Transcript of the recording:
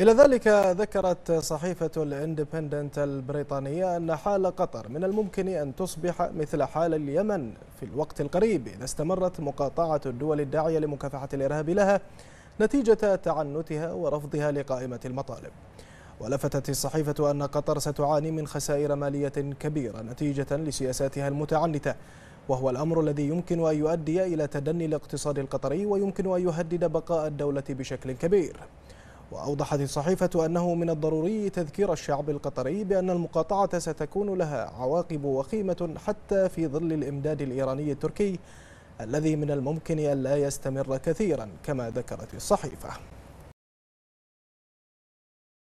إلى ذلك ذكرت صحيفة الاندبندنت البريطانية أن حال قطر من الممكن أن تصبح مثل حال اليمن في الوقت القريب إذا استمرت مقاطعة الدول الداعية لمكافحة الإرهاب لها نتيجة تعنتها ورفضها لقائمة المطالب ولفتت الصحيفة أن قطر ستعاني من خسائر مالية كبيرة نتيجة لسياساتها المتعنتة وهو الأمر الذي يمكن أن يؤدي إلى تدني الاقتصاد القطري ويمكن أن يهدد بقاء الدولة بشكل كبير وأوضحت الصحيفة أنه من الضروري تذكير الشعب القطري بأن المقاطعة ستكون لها عواقب وخيمة حتى في ظل الإمداد الإيراني التركي الذي من الممكن أن لا يستمر كثيرا كما ذكرت الصحيفة